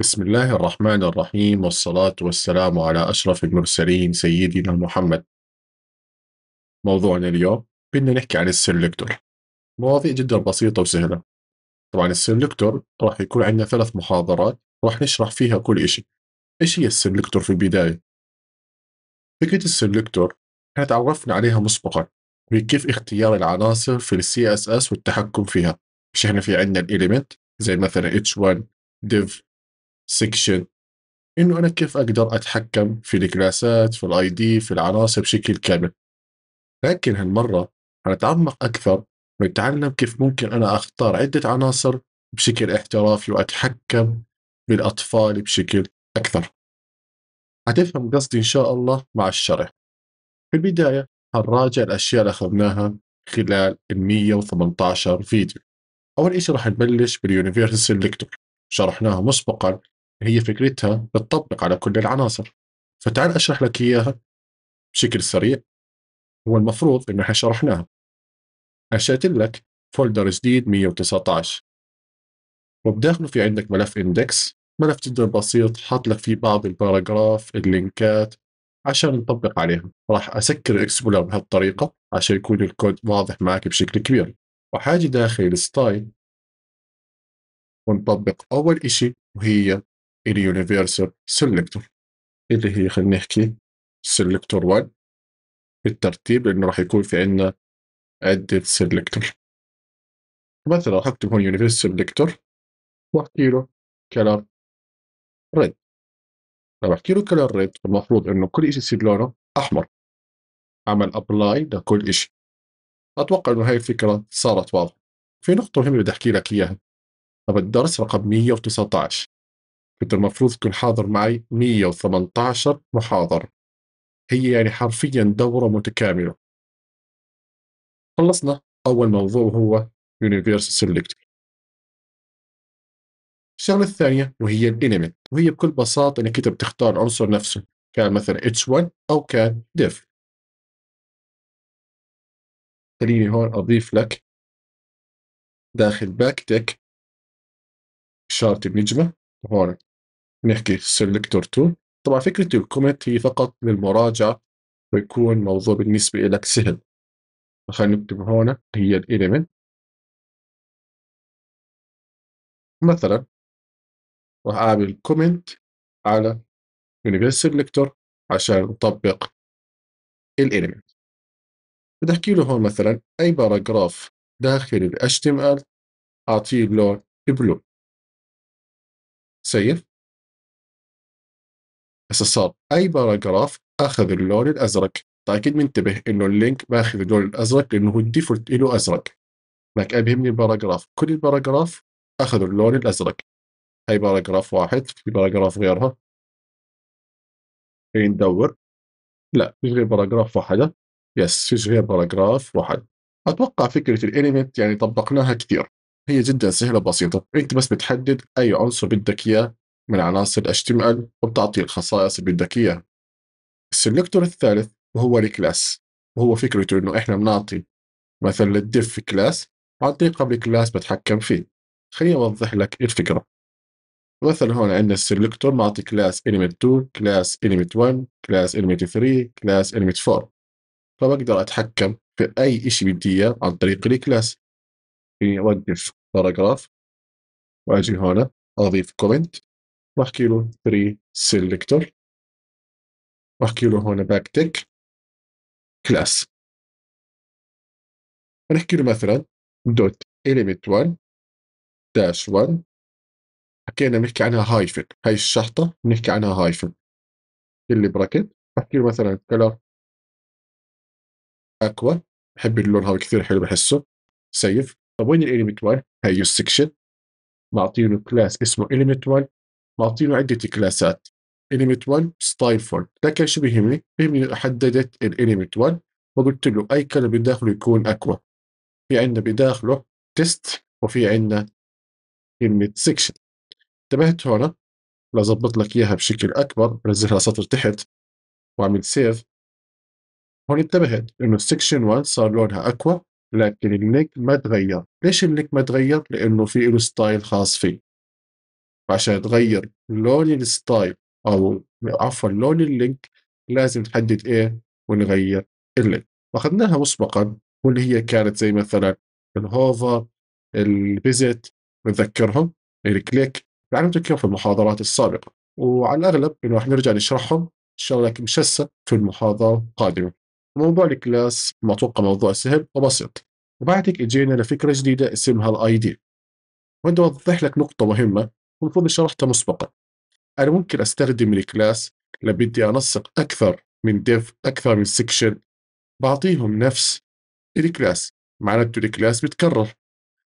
بسم الله الرحمن الرحيم والصلاة والسلام على أشرف المرسلين سيدنا محمد موضوعنا اليوم بدنا نحكي عن السيلكتور مواضيع جدا بسيطة وسهلة طبعا السيلكتور راح يكون عندنا ثلاث محاضرات راح نشرح فيها كل إشي إيش هي السيلكتور في البداية فكرة السيلكتور احنا تعرفنا عليها مسبقا وهي كيف اختيار العناصر في السي اس اس والتحكم فيها مش احنا في عندنا الاليمنت زي مثلا h1 div سكشن انه انا كيف اقدر اتحكم في الكلاسات في الاي دي في العناصر بشكل كامل لكن هالمره هنتعمق اكثر ونتعلم كيف ممكن انا اختار عده عناصر بشكل احترافي واتحكم بالاطفال بشكل اكثر هتفهم قصدي ان شاء الله مع الشرح في البدايه هنراجع الاشياء اللي اخذناها خلال ال 118 فيديو اول شيء راح نبلش باليونيفرسال ليكتور شرحناها مسبقا هي فكرتها بتطبق على كل العناصر فتعال اشرح لك اياها بشكل سريع هو المفروض انه احنا شرحناها انشأت لك فولدر جديد 119 وبداخله في عندك ملف اندكس ملف جدا بسيط حاط لك فيه بعض الباراجراف اللينكات عشان نطبق عليها راح اسكر اكسبلور بهالطريقه عشان يكون الكود واضح معك بشكل كبير وحاجي داخل الستايل ونطبق اول اشي وهي اليونيفرسال سيلكتور اللي هي خلينا نحكي سيلكتور 1 بالترتيب لانه راح يكون في عندنا عده سيلكتور مثلا راح اكتب هون يونيفرسال سيلكتور واحكي له كلر ريد لما احكي له كلر ريد المفروض انه كل شيء يصير لونه احمر عمل ابلاي لكل شيء اتوقع انه هاي الفكره صارت واضحه في نقطه مهمه بدي احكي لك اياها طب الدرس رقم 119 كنت المفروض تكون حاضر معي 118 محاضرة هي يعني حرفيا دورة متكاملة خلصنا أول موضوع هو Universal Selector الشغلة الثانية وهي الإليمنت وهي بكل بساطة انك انت بتختار العنصر نفسه كان مثلا H1 او كان div خليني هون اضيف لك داخل باك تك اشارة النجمة هون نحكي سيلكتور 2 طبعا فكرة الكومنت هي فقط للمراجعة ويكون الموضوع بالنسبة لك سهل خلينا نكتب هون هي الإيليمنت مثلا راح أعمل كومنت على يونيفرسال سيلكتور عشان نطبق الإيليمنت بدي أحكي له هون مثلا أي باراجراف داخل ال HTML أعطيه اللون بلو سيف بس صار اي باراجراف اخذ اللون الازرق تاكد منتبه انه اللينك ماخذ اللون الازرق لانه هو الديفولت له ازرق لك ابهمني الباراجراف كل الباراجراف اخذوا اللون الازرق هاي باراجراف واحد في باراجراف غيرها إيه ندور لا فيش غير باراجراف واحدة يس فيش غير باراجراف واحد اتوقع فكرة الاليمنت يعني طبقناها كثير هي جدا سهلة وبسيطة انت بس بتحدد اي عنصر بدك اياه من عناصر HTML وبتعطيه الخصائص اللي بدك إياها. السلكتور الثالث وهو الكلاس وهو فكرته إنه إحنا بنعطي مثلا للدف كلاس عن طريق قبل كلاس بتحكم فيه. خليني أوضح لك الفكرة. مثلا هون عندنا السلكتور معطي كلاس element 2 كلاس element 1 كلاس element 3 كلاس element 4 فبقدر اتحكم في اي شيء بدي اياه عن طريق الكلاس اني اوقف باراجراف واجي هون اضيف كومنت واحكي له 3 سيلكتور واحكي له هون باك تك كلاس ونحكي له مثلا دوت element 1 داش 1 حكينا بنحكي عنها هايفن هاي الشحطة بنحكي عنها هايفن اللي براكت بحكي له مثلا كلر اكوا بحب اللون هذا كثير حلو بحسه سيف طب وين الاليمنت 1 هي السكشن معطينه كلاس اسمه element 1 معطينه عده كلاسات element 1 style font لكن شو بيهمني؟ بيهمني انه حددت element 1 وقلت له اي كلام بداخله يكون اقوى في عندنا بداخله تيست وفي عندنا كلمه سيكشن انتبهت هون لظبط لك اياها بشكل اكبر بنزلها سطر تحت واعمل سيف هون انتبهت انه سيكشن 1 صار لونها اقوى لكن اللينك ما تغير ليش اللينك ما تغير لانه في له ستايل خاص فيه عشان تغير لون الستايل او عفوا لون اللينك لازم تحدد ايه ونغير اللينك واخذناها مسبقا واللي هي كانت زي مثلا الهوفر الفيزيت بنذكرهم الكليك لعلم كيف في المحاضرات السابقه وعلى الاغلب انه راح نرجع نشرحهم ان شاء الله لكن مش هسه في المحاضره القادمه موضوع الكلاس ما اتوقع موضوع سهل وبسيط وبعد هيك اجينا لفكره جديده اسمها الاي دي وبدي اوضح لك نقطه مهمه المفروض شرحته مسبقا انا ممكن استخدم الكلاس لما بدي انسق اكثر من ديف اكثر من سكشن بعطيهم نفس الكلاس معناته الكلاس بتكرر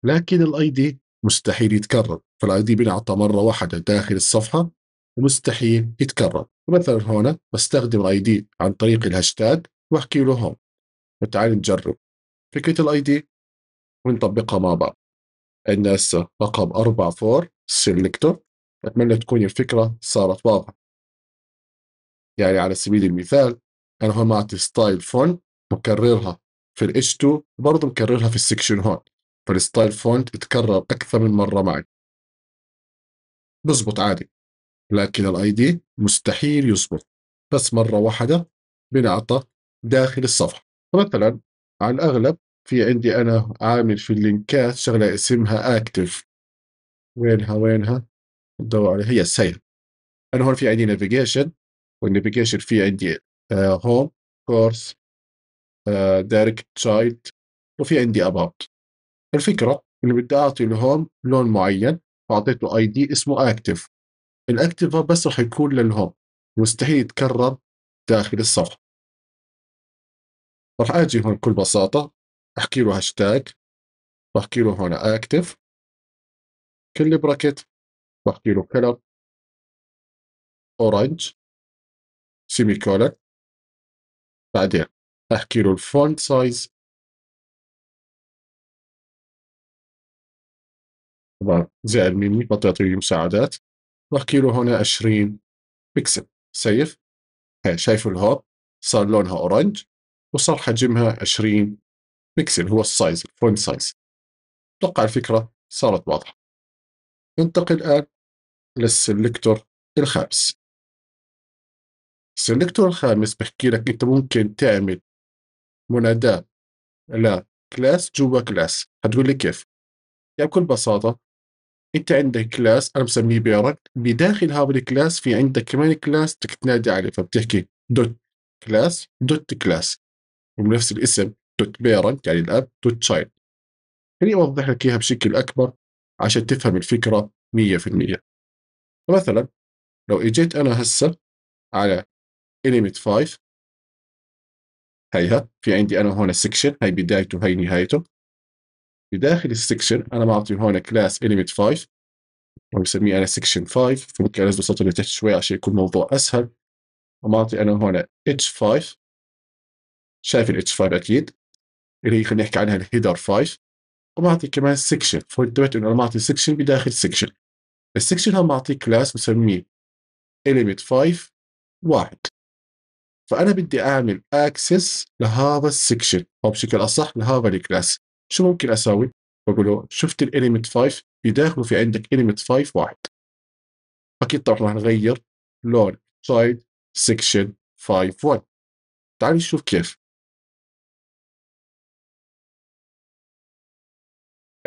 لكن الاي دي مستحيل يتكرر فالاي دي بنعطى مره واحده داخل الصفحه ومستحيل يتكرر مثلا هون بستخدم الاي دي عن طريق الهاشتاج واحكي له هون وتعال نجرب فكره الاي دي ونطبقها مع بعض عندنا هسه رقم 4 4 سيلكتور أتمنى تكون الفكرة صارت واضحة يعني على سبيل المثال أنا هون معطي ستايل فونت مكررها في ال H2 برضه مكررها في السكشن هون فالستايل فونت اتكرر أكثر من مرة معي بزبط عادي لكن الاي دي مستحيل يزبط بس مرة واحدة بنعطى داخل الصفحة فمثلا على الأغلب في عندي أنا عامل في اللينكات شغلة اسمها اكتف وينها وينها ندور عليها هي السير انا هون في عندي نافيجيشن والنافيجيشن في عندي هوم كورس دايركت تشايلد وفي عندي اباوت الفكره انه بدي اعطي الهوم لون معين فاعطيته اي دي اسمه اكتف الاكتف بس راح يكون للهوم مستحيل يتكرر داخل الصفحه راح اجي هون بكل بساطه احكي له هاشتاج واحكي له هون اكتف كل براكيت بحكي له كلر اورنج سيمي كولن بعدين احكي له الفونت سايز طبعا زائد مني بتعطيه مساعدات واحكي له هنا 20 بكسل سيف هاي شايف الهوب صار لونها اورنج وصار حجمها 20 بكسل هو السايز الفونت سايز اتوقع الفكره صارت واضحه ننتقل الآن آه، للسلكتور الخامس السلكتور الخامس بحكي لك أنت ممكن تعمل مناداة لكلاس جوا كلاس هتقول لي كيف يعني بكل بساطة أنت عندك كلاس أنا بسميه بيرك بداخل هذا الكلاس في عندك كمان كلاس بدك تنادي عليه فبتحكي دوت كلاس دوت كلاس وبنفس الاسم دوت بيرنت يعني الاب دوت تشايلد خليني اوضح لك اياها بشكل اكبر عشان تفهم الفكرة 100% فمثلا لو اجيت انا هسه على element 5 هيها في عندي انا هون section هي بدايته هاي نهايته بداخل السكشن انا معطي هون كلاس element 5 وبسميه انا section 5 فممكن انزل سطر لتحت شوي عشان يكون الموضوع اسهل ومعطي انا هون h5 شايف ال h5 اكيد اللي هي خلينا نحكي عنها الهيدر 5 وبعطي كمان سكشن فانتبهت انه انا معطي سكشن بداخل سكشن السكشن هم بعطيه كلاس بسميه element 5 واحد فانا بدي اعمل اكسس لهذا السكشن او طيب بشكل اصح لهذا الكلاس شو ممكن اسوي؟ بقول له شفت الاليمنت 5 بداخله في عندك اليمنت 5 واحد اكيد طبعا راح نغير لون تشايلد سكشن 5 1 تعال نشوف كيف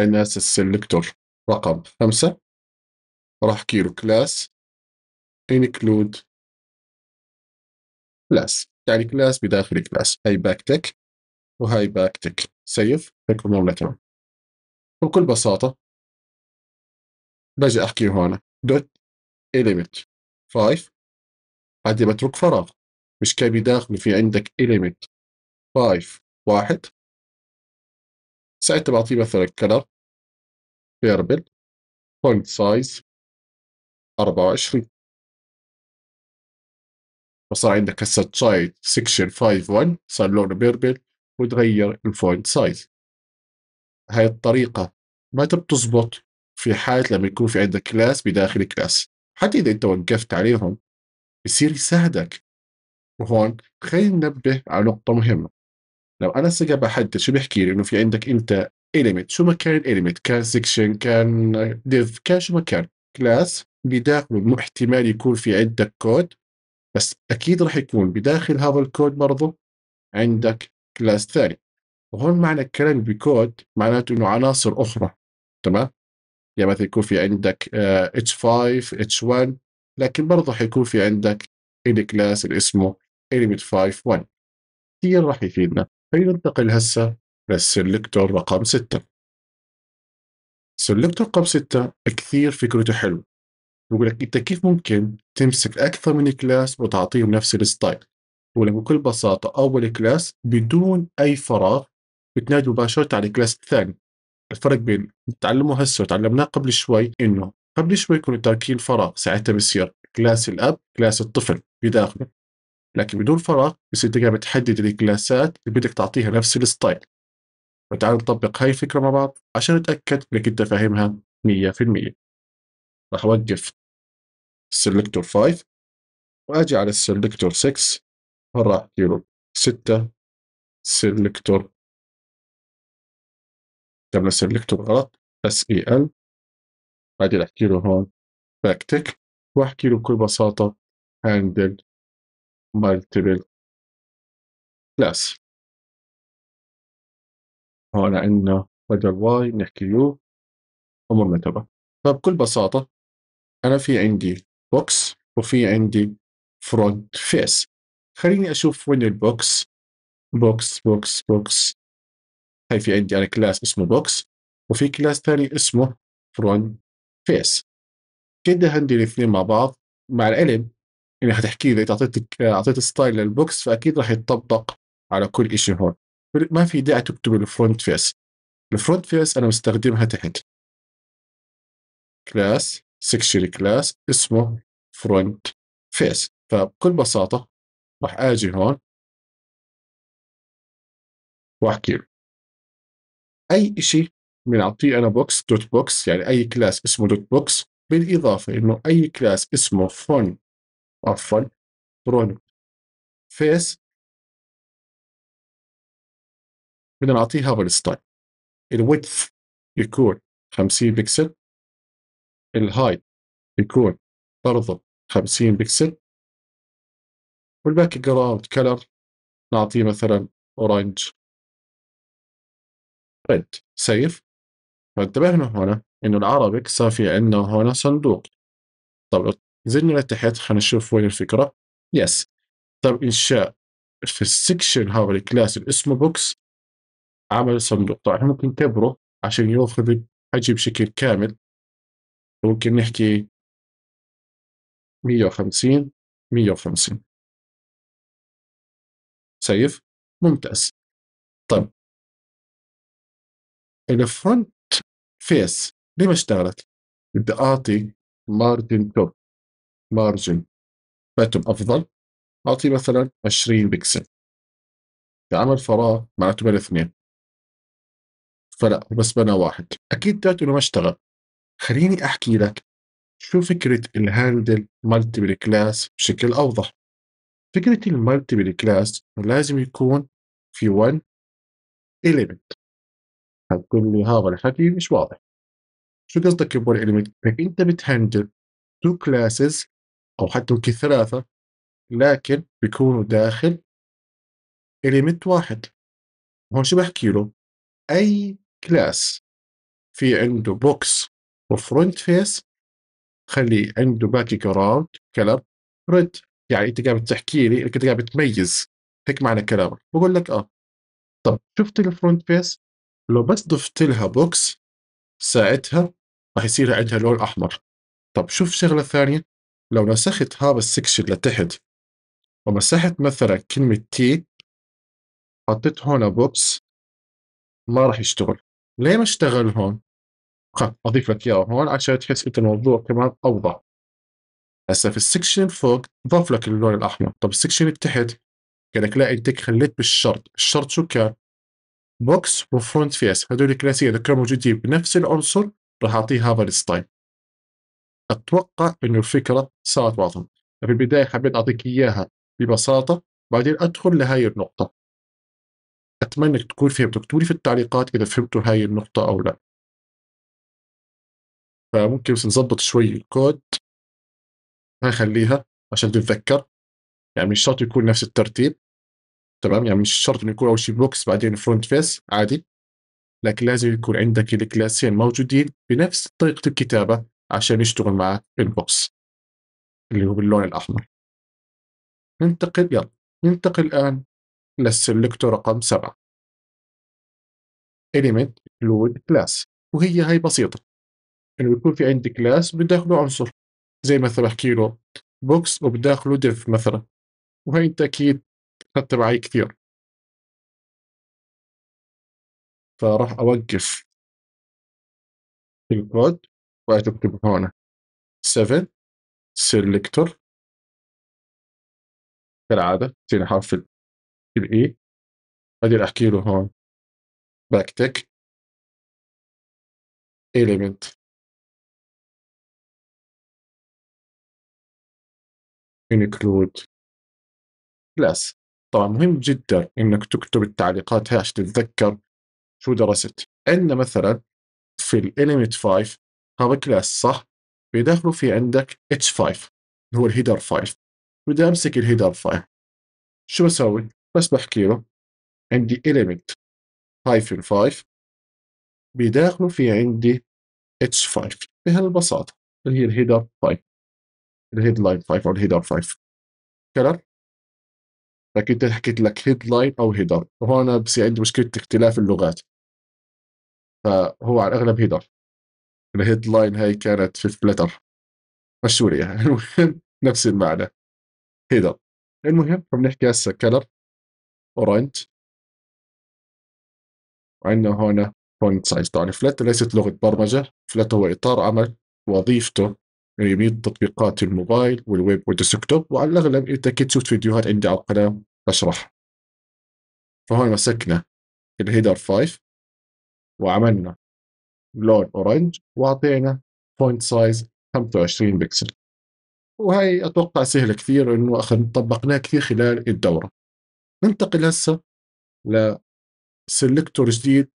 الناس السلكتور رقم خمسة راح احكي له كلاس انكلود كلاس يعني كلاس بداخل كلاس هاي باك تك وهاي باك تك سيف هيك امورنا تمام بكل بساطة بجي احكي هون دوت element 5 بعدين بترك فراغ مش كان بداخله في عندك element 5 واحد ساعتها بعطيه مثلا كلر فيربل فونت سايز 24 فصار عندك هسه سايد سكشن 5.1 صار لونه بيربل وتغير الفونت سايز هاي الطريقة ما بتزبط في حالة لما يكون في عندك كلاس بداخل كلاس حتى إذا أنت وقفت عليهم يصير يساعدك وهون خلينا ننبه على نقطة مهمة لو انا سجا بحدد شو بيحكي لي انه في عندك انت element شو ما كان element كان section كان div كان شو ما كان كلاس بداخله احتمال يكون في عندك كود بس اكيد راح يكون بداخل هذا الكود برضه عندك كلاس ثاني وهون معنى الكلام بكود معناته انه عناصر اخرى تمام يعني مثلا يكون في عندك اتش 5 اتش 1 لكن برضه حيكون في عندك الكلاس اللي اسمه element 5 1 كثير راح يفيدنا فينتقل هسه للسلكتور رقم ستة سلكتور رقم ستة كثير فكرته حلوه بقول لك انت كيف ممكن تمسك اكثر من كلاس وتعطيهم نفس الستايل بقول لك بكل بساطه اول كلاس بدون اي فراغ بتنادي مباشره على الكلاس الثاني الفرق بين تعلمه هسه وتعلمناه قبل شوي انه قبل شوي كنا تاركين فراغ ساعتها بصير كلاس الاب كلاس الطفل بداخله لكن بدون فراغ بس انت قاعد بتحدد الكلاسات اللي بدك تعطيها نفس الستايل فتعال نطبق هاي الفكره مع بعض عشان نتاكد انك انت فاهمها 100% راح اوقف السلكتور 5 واجي على السلكتور 6 وراح راح اديله 6 سلكتور كتبنا سلكتور غلط اس اي ال بعدين احكي له هون باك تك واحكي له بكل بساطه هاندل multiple class هون عندنا بدل واي نحكي يو امورنا تمام فبكل بساطة أنا في عندي بوكس وفي عندي فرونت فيس خليني أشوف وين البوكس بوكس بوكس بوكس هاي في عندي أنا كلاس اسمه بوكس وفي كلاس ثاني اسمه فرونت فيس كده هندي الاثنين مع بعض مع العلم يعني حتحكي اذا اعطيتك اعطيت ستايل للبوكس فاكيد راح يتطبق على كل شيء هون ما في داعي تكتب الفرونت فيس الفرونت فيس انا بستخدمها تحت كلاس سكشن كلاس اسمه فرونت فيس فبكل بساطه راح اجي هون واحكي اي شيء بنعطيه انا بوكس دوت بوكس يعني اي كلاس اسمه دوت بوكس بالاضافه انه اي كلاس اسمه فرونت عفوا برونو فيس بدنا نعطيها بالستايل الويدث يكون 50 بكسل الهايت يكون برضه 50 بكسل والباك جراوند كلر نعطيه مثلا اورنج ريد سيف فانتبهنا هنا انه العربي صار في عندنا هنا صندوق طب نزلنا لتحت خلينا نشوف وين الفكره يس طيب، تم انشاء في السكشن هذا الكلاس اللي اسمه بوكس عمل صندوق طبعا احنا ممكن نكبره عشان ياخذ الحجم بشكل كامل ممكن نحكي 150 150 سيف ممتاز طيب الفرونت فيس ليه ما اشتغلت؟ بدي اعطي مارتن توب مارجن باتم افضل اعطي مثلا 20 بكسل بعمل فراغ معناته بين اثنين فلا بس بنى واحد اكيد تاتي انه ما اشتغل خليني احكي لك شو فكرة الهاندل مالتيبل كلاس بشكل أوضح فكرة المالتيبل كلاس لازم يكون في 1 element هتقول لي هذا الحكي مش واضح شو قصدك يا 1 element؟ انك انت بتهندل تو كلاسز او حتى ممكن ثلاثه لكن بيكونوا داخل اليمنت واحد هون شو بحكي له اي كلاس في عنده بوكس وفرونت فيس خلي عنده باك جراوند كلب ريد يعني انت قاعد بتحكي لي انت قاعد بتميز هيك معنى كلامك بقول لك اه طب شفت الفرونت فيس لو بس ضفت لها بوكس ساعتها راح يصير عندها لون احمر طب شوف شغله ثانيه لو نسخت هذا السكشن لتحت ومسحت مثلا كلمة تي حطيت هون بوبس ما راح يشتغل ليه ما اشتغل هون؟ خل اضيف لك اياه هون عشان تحس انت الموضوع كمان اوضح هسه في السكشن فوق ضاف لك اللون الاحمر طب السكشن اللي تحت لك لا انت خليت بالشرط الشرط شو كان؟ بوكس وفرونت فيس هذول كلاسية اذا كانوا موجودين بنفس العنصر راح اعطيه هذا الستايل اتوقع انه الفكره صارت واضحه في البدايه حبيت اعطيك اياها ببساطه بعدين ادخل لهذه النقطه اتمنى انك تكون فهمت اكتبوا لي في التعليقات اذا فهمتوا هاي النقطه او لا فممكن بس نظبط شوي الكود هخليها عشان تتذكر يعني مش شرط يكون نفس الترتيب تمام يعني مش شرط انه يكون اول شيء بوكس بعدين فرونت فيس عادي لكن لازم يكون عندك الكلاسين موجودين بنفس طريقه الكتابه عشان يشتغل معك البوكس اللي هو باللون الأحمر ننتقل يلا ننتقل الآن للسلكتور رقم سبعة element include class وهي هاي بسيطة إنه يكون في عندي كلاس بداخله عنصر زي مثلا بحكي له بوكس وبداخله ديف مثلا وهي أنت أكيد خدت معي كثير فراح أوقف الكود تكتب هنا 7 سيلكتور كالعادة تصير حرف الاي بعدين احكي له هون تك element include class طبعا مهم جدا انك تكتب التعليقات هاي عشان تتذكر شو درست عندنا مثلا في الاليمنت 5 هذا كلاس صح بداخله في عندك h5 اللي هو الهيدر 5 بدي امسك الهيدر 5 شو بسوي؟ بس بحكي له عندي element hyphen 5 بداخله في عندي h5 بهالبساطة اللي هي الهيدر 5 الهيدلاين 5 او الهيدر 5 كلام لكن انت حكيت لك هيدلاين او هيدر وهون بصير عندي مشكلة اختلاف اللغات فهو على الاغلب هيدر الهيد لاين هاي كانت في بلتر مشهورة لي يعني. المهم نفس المعنى هيدا المهم فبنحكي هسه كلر اورنج وعندنا هون فونت سايز طبعا فلات ليست لغه برمجه فلات هو اطار عمل وظيفته يميد تطبيقات الموبايل والويب والديسكتوب وعلى الاغلب انت اكيد شفت فيديوهات عندي على القناه بشرح فهون مسكنا الهيدر 5 وعملنا لون اورنج واعطينا بوينت سايز 25 بكسل وهي اتوقع سهله كثير انه اخذ طبقناها كثير خلال الدوره ننتقل هسه لسلكتور جديد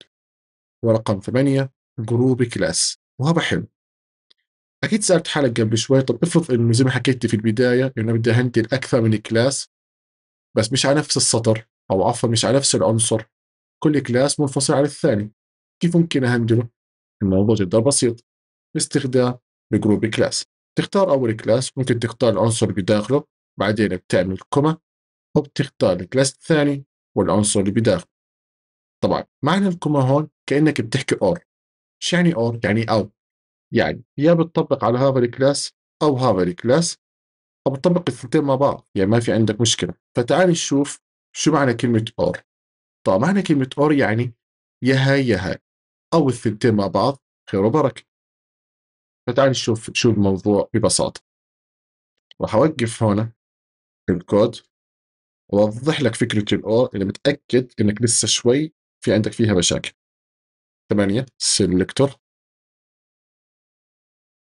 ورقم 8 جروب كلاس وهذا حلو اكيد سالت حالك قبل شوي طب افرض انه زي ما حكيت في البدايه انه بدي اهندل اكثر من كلاس بس مش على نفس السطر او عفوا مش على نفس العنصر كل كلاس منفصل عن الثاني كيف ممكن اهندله الموضوع جدا بسيط باستخدام الجروب كلاس تختار أول كلاس ممكن تختار العنصر اللي بداخله بعدين بتعمل كومة وبتختار الكلاس الثاني والعنصر اللي بداخله طبعا معنى الكومة هون كأنك بتحكي أور شو يعني أور؟ يعني أو يعني يا بتطبق على هذا الكلاس أو هذا الكلاس أو بتطبق الثنتين مع بعض يعني ما في عندك مشكلة فتعال نشوف شو معنى كلمة أور طبعا معنى كلمة أور يعني يا هاي يا هاي او الثنتين مع بعض خير وبركه فتعال نشوف شو الموضوع ببساطه راح اوقف هون الكود واوضح لك فكره الاور اللي متاكد انك لسه شوي في عندك فيها مشاكل ثمانية سيلكتور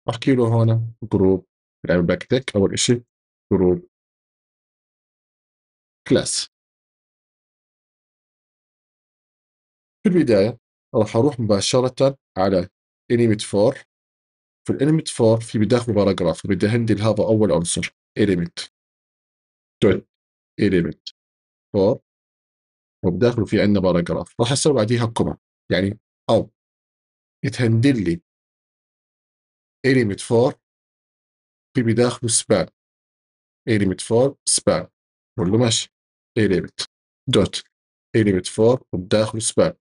احكي له هون جروب بنعمل باك تك اول اشي جروب كلاس في البداية راح اروح مباشره على انيميت 4 في الانيميت 4 في بداخله باراجراف بدي هندل هذا اول عنصر انيميت دوت انيميت 4 وبداخله في عندنا باراجراف راح اسوي بعديها كومة يعني او يتهندل لي انيميت 4 في بداخله سبان انيميت 4 سبان بقول له ماشي انيميت دوت انيميت 4 وبداخله سبان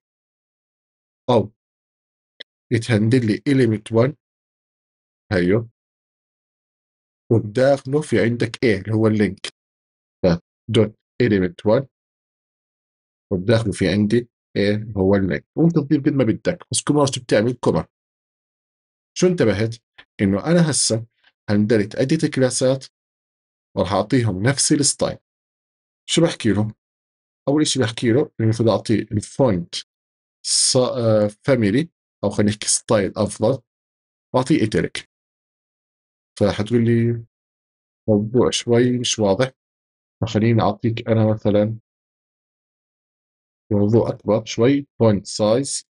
او يتهندل لي element 1 هيو أيوه. وبداخله في عندك ايه اللي هو اللينك دوت element 1 وبداخله في عندي ايه هو اللينك ممكن تضيف قد ما بدك بس كومرس بتعمل كوما شو انتبهت انه انا هسه هندلت اديت كلاسات وراح اعطيهم نفس الستايل شو بحكي له اول شيء بحكي له المفروض اعطيه الفوينت فاميلي آه، او خلينا نحكي ستايل افضل واعطيه ايتريك فحتقول لي موضوع شوي مش واضح فخليني اعطيك انا مثلا موضوع اكبر شوي بوينت سايز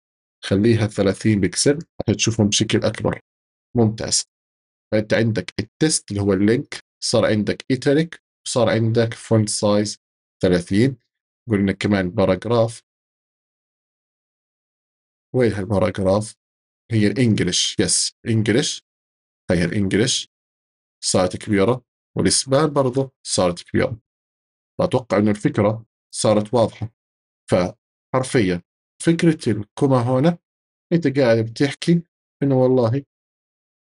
خليها 30 بكسل عشان تشوفهم بشكل اكبر ممتاز فانت عندك التست اللي هو اللينك صار عندك ايتريك وصار عندك فونت سايز 30 قلنا كمان باراجراف وين هالباراجراف هي الانجلش يس انجلش هي الانجلش صارت كبيرة والاسبان برضه صارت كبيرة فأتوقع إنه الفكرة صارت واضحة فحرفيا فكرة الكوما هنا أنت قاعد بتحكي إنه والله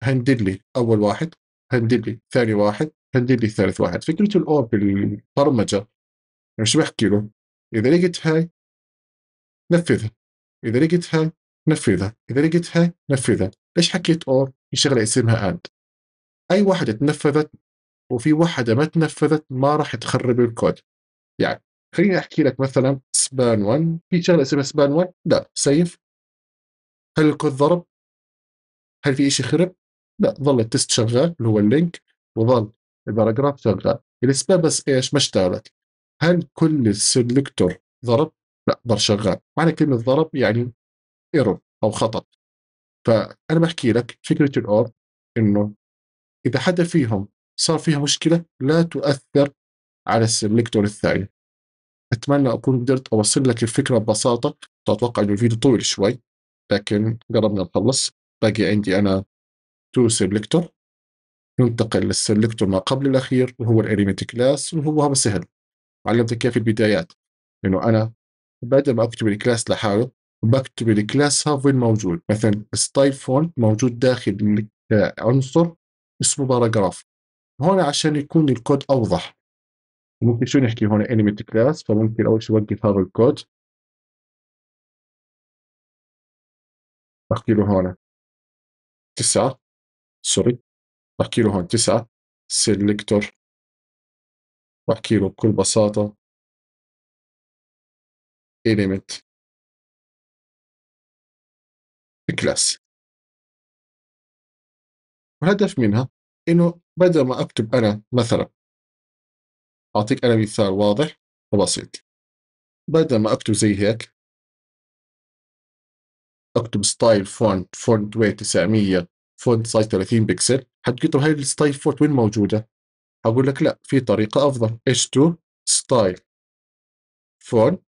هندل لي أول واحد هندل لي ثاني واحد هندل لي ثالث واحد فكرة الأوب البرمجة مش بحكي له إذا لقيت هاي نفذها إذا لقيت هاي نفذها اذا لقيتها نفذها ليش حكيت اور شغله اسمها اند اي واحده تنفذت وفي واحده ما تنفذت ما راح تخرب الكود يعني خليني احكي لك مثلا سبان 1 في شغله اسمها سبان 1 لا سيف هل الكود ضرب؟ هل في شيء خرب؟ لا ظل التست شغال اللي هو اللينك وظل الباراجراف شغال السبان بس ايش ما اشتغلت هل كل السلكتور ضرب؟ لا ضل شغال معنى كلمة ضرب يعني ايرور او خطا فانا بحكي لك فكره الاور انه اذا حدا فيهم صار فيها مشكله لا تؤثر على السلكتور الثاني اتمنى اكون قدرت اوصل لك الفكره ببساطه اتوقع انه الفيديو طويل شوي لكن قربنا نخلص باقي عندي انا تو سيلكتور ننتقل للسيلكتور ما قبل الاخير وهو الاريميت كلاس وهو سهل علمتك اياه في البدايات انه انا بدل ما اكتب الكلاس لحاله وبكتب الكلاس هاف وين موجود مثلا ستايل فونت موجود داخل عنصر اسمه باراجراف هون عشان يكون الكود اوضح ممكن شو نحكي هون انيميت كلاس فممكن اول شيء اوقف هذا الكود بحكي له هون تسعة سوري بحكي له هون تسعة سيلكتور بحكي له بكل بساطة element بكلاس والهدف منها انه بدل ما اكتب انا مثلا اعطيك انا مثال واضح وبسيط بدل ما اكتب زي هيك اكتب ستايل فونت فونت ويت 900 فونت سايز 30 بكسل حتقول طب هاي الستايل فونت وين موجوده؟ اقول لك لا في طريقه افضل h2 ستايل فونت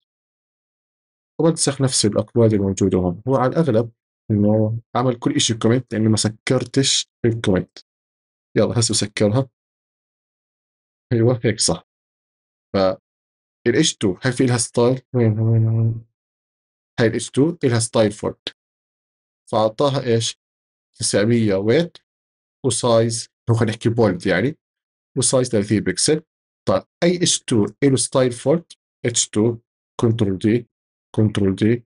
وبنسخ نفس الاكواد الموجوده هون هو على الاغلب ان هو عمل كل شيء كومنت لاني ما سكرتش الكومنت يلا هسه بسكرها ايوه هيك صح ف الاتش 2 هاي في لها ستايل هاي الاتش 2 لها ستايل فورد فاعطاها ايش 900 ويت وسايز هو خلينا نحكي بولد يعني وسايز 30 بكسل طيب اي اتش 2 له ستايل فورد اتش 2 كنترول دي كنترول دي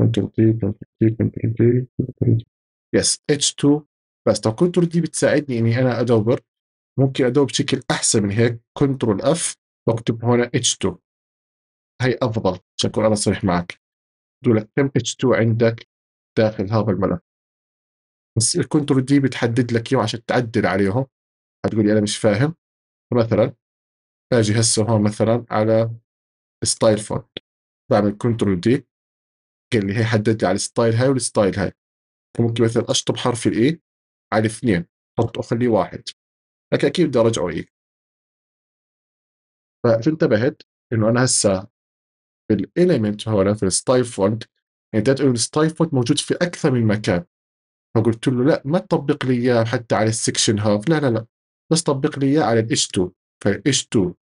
كنترول دي كنترول دي كنترول دي يس اتش 2 بس طب كنترول دي بتساعدني اني انا ادور ممكن ادور بشكل احسن من هيك كنترول اف واكتب هنا اتش 2 هي افضل عشان اكون انا صريح معك بقول لك كم اتش 2 عندك داخل هذا الملف بس الكنترول دي بتحدد لك اياهم عشان تعدل عليهم هتقول لي انا مش فاهم مثلا اجي هسه هون مثلا على ستايل فونت بعمل كنترول دي اللي هي حدد لي على الستايل هاي والستايل هاي ممكن مثلا اشطب حرف الاي على اثنين حط اخليه واحد لكن اكيد بدي ارجعه هيك فشو انتبهت انه انا هسه بالاليمنت هون في الستايل فونت يعني بدي تقول الستايل فونت موجود في اكثر من مكان فقلت له لا ما تطبق لي اياه حتى على السكشن هاف لا لا لا بس طبق لي اياه على الاتش 2 فالاتش 2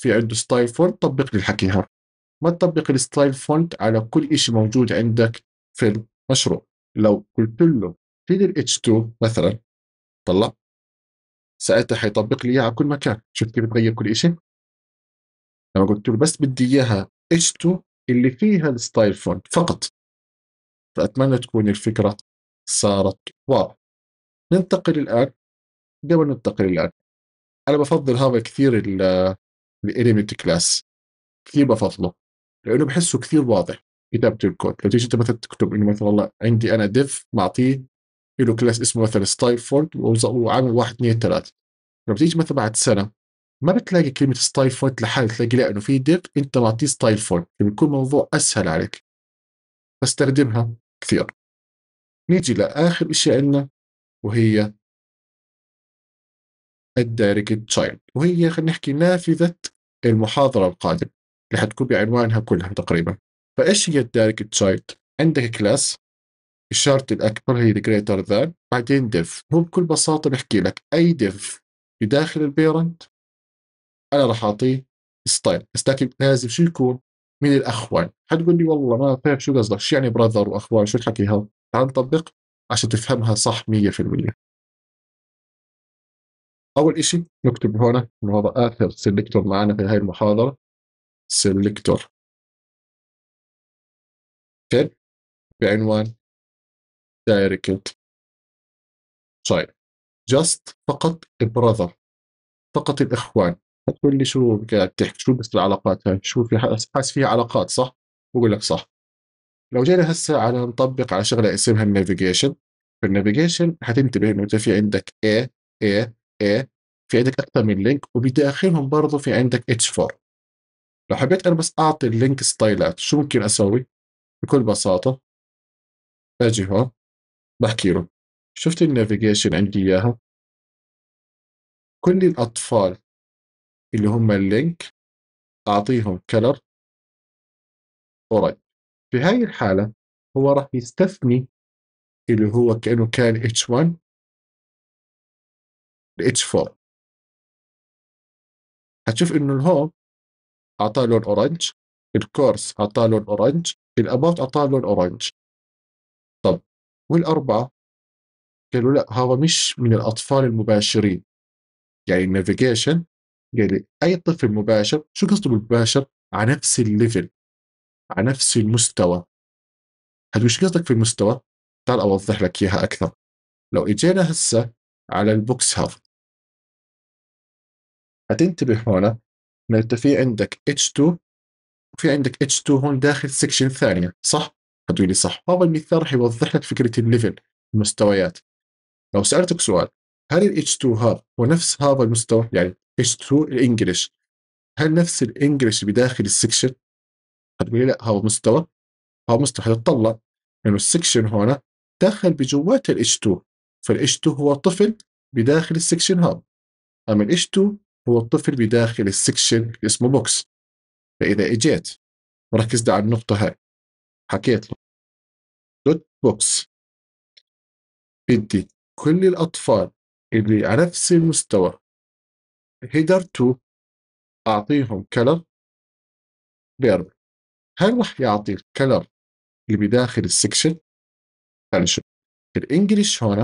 في عنده ستايل فونت طبق لي الحكي هذا ما تطبق الستايل فونت على كل شيء موجود عندك في المشروع لو قلت له فيد الاتش 2 مثلا طلع ساعتها حيطبق لي اياها على كل مكان شفت كيف بتغير كل شيء لما قلت له بس بدي اياها اتش 2 اللي فيها الستايل فونت فقط فاتمنى تكون الفكره صارت واضحه ننتقل الان قبل ننتقل الان انا بفضل هذا كثير الاليمنت كلاس كثير بفضله لانه بحسه كثير واضح كتابه الكود لو تيجي انت مثلا تكتب انه مثلا والله عندي انا ديف معطيه له كلاس اسمه مثلا ستايل فورد وعامل واحد اثنين ثلاثه لما تيجي مثلا بعد سنه ما بتلاقي كلمه ستايل فورد لحال تلاقي لا انه في ديف انت معطيه ستايل فورد بيكون الموضوع اسهل عليك فاستخدمها كثير نيجي لاخر شيء عندنا وهي الدايركت تشايلد وهي خلينا نحكي نافذه المحاضره القادمه اللي حتكون بعنوانها كلها تقريبا فايش هي الدايركت تشايلد عندك كلاس الشارت الأكبر هي الجريتر ذان بعدين ديف هو بكل بساطة بحكي لك أي ديف بداخل البيرنت أنا راح أعطيه ستايل ستاكينج لازم شو يكون من الأخوان حتقول لي والله ما فاهم شو قصدك شو يعني براذر وأخوان شو الحكي هذا تعال نطبق عشان تفهمها صح 100% أول إشي نكتب هنا إنه هذا آخر سيلكتور معنا في هاي المحاضرة سيلكتور حلو بعنوان دايركت طيب جاست فقط براذر فقط الاخوان تقول لي شو قاعد تحكي شو بس العلاقات هاي شو في حاس فيها علاقات صح بقول لك صح لو جينا هسه على نطبق على شغله اسمها النافيجيشن في النافيجيشن حتنتبه انه انت في عندك A A A في عندك اكثر من لينك وبداخلهم برضه في عندك H4 لو حبيت انا بس اعطي اللينك ستايلات شو ممكن اسوي بكل بساطه باجي هون بحكي له شفت النافيجيشن عندي اياها كل الاطفال اللي هم اللينك اعطيهم كلر اورايت في هاي الحاله هو راح يستثني اللي هو كانه كان H1 اتش H4 هتشوف انه الهوم اعطاه لون اورنج الكورس اعطاه لون اورنج الاباوت اعطاه لون اورنج طب والاربعه قالوا لا هذا مش من الاطفال المباشرين يعني النافيجيشن يعني اي طفل مباشر شو قصده بالمباشر على نفس الليفل على نفس المستوى هل وش قصدك في المستوى تعال اوضح لك اياها اكثر لو اجينا هسه على البوكس هاف هتنتبه هنا انت في عندك H2 وفي عندك H2 هون داخل سكشن ثانية صح؟ هتقول لي صح هذا المثال راح يوضح لك فكرة الليفل المستويات لو سألتك سؤال هل ال H2 هذا هو نفس هذا المستوى يعني H2 الانجلش هل نفس الانجلش بداخل السكشن؟ هتقولي لي لا هذا مستوى هذا مستوى حتطلع انه السكشن هنا دخل بجوات ال H2 فال H2 هو طفل بداخل السكشن هذا اما ال H2 هو الطفل بداخل السكشن اسمه بوكس فإذا إجيت وركزت على النقطة هاي حكيت له دوت بوكس بدي كل الأطفال اللي على نفس المستوى هيدر تو أعطيهم كلر بيرب هل راح يعطي الكلر اللي بداخل السكشن خلينا نشوف الانجليش هون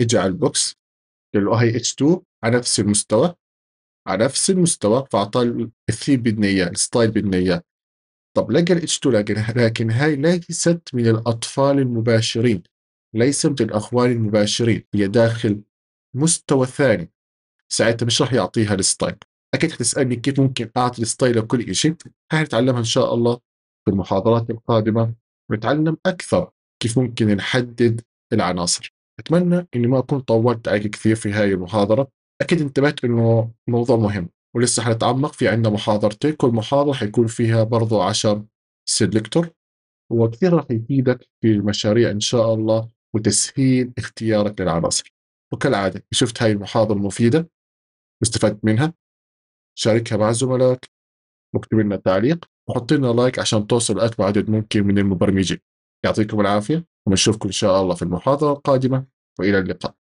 اجى على البوكس للاو آه، هي اتش 2 على نفس المستوى على نفس المستوى فاعطى الثيم بدنا اياه الستايل بدنا اياه طب لقى الاتش 2 لكن لكن هاي ليست من الاطفال المباشرين ليس من الاخوان المباشرين هي داخل مستوى ثاني ساعتها مش راح يعطيها الستايل اكيد حتسالني كيف ممكن اعطي الستايل لكل شيء هاي نتعلمها ان شاء الله في المحاضرات القادمه نتعلم اكثر كيف ممكن نحدد العناصر أتمنى إني ما أكون طولت عليك كثير في هاي المحاضرة أكيد انتبهت إنه موضوع مهم ولسه حنتعمق في عندنا محاضرتين كل محاضرة حيكون فيها برضو 10 سيلكتور وكثير راح يفيدك في المشاريع إن شاء الله وتسهيل اختيارك للعناصر وكالعادة شفت هاي المحاضرة مفيدة واستفدت منها شاركها مع زملائك واكتب لنا تعليق وحط لنا لايك عشان توصل لاكبر عدد ممكن من المبرمجين يعطيكم العافيه ونشوفكم إن شاء الله في المحاضرة القادمة وإلى اللقاء